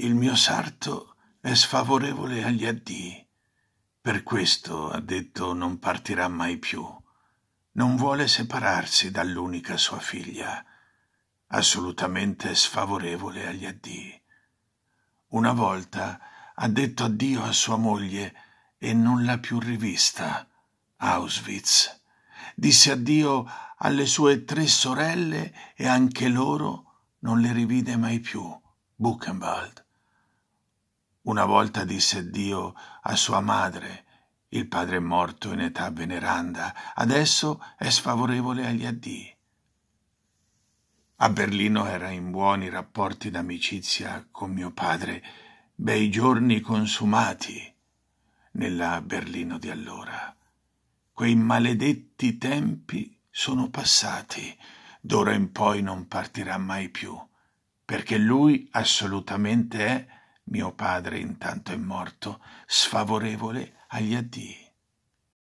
Il mio sarto è sfavorevole agli addii. Per questo, ha detto, non partirà mai più. Non vuole separarsi dall'unica sua figlia, assolutamente sfavorevole agli addii. Una volta ha detto addio a sua moglie e non l'ha più rivista. Auschwitz. Disse addio alle sue tre sorelle e anche loro non le rivide mai più. Buchenwald. Una volta disse Dio a sua madre, il padre è morto in età veneranda, adesso è sfavorevole agli addii. A Berlino era in buoni rapporti d'amicizia con mio padre, bei giorni consumati nella Berlino di allora. Quei maledetti tempi sono passati, d'ora in poi non partirà mai più, perché lui assolutamente è mio padre intanto è morto, sfavorevole agli addii.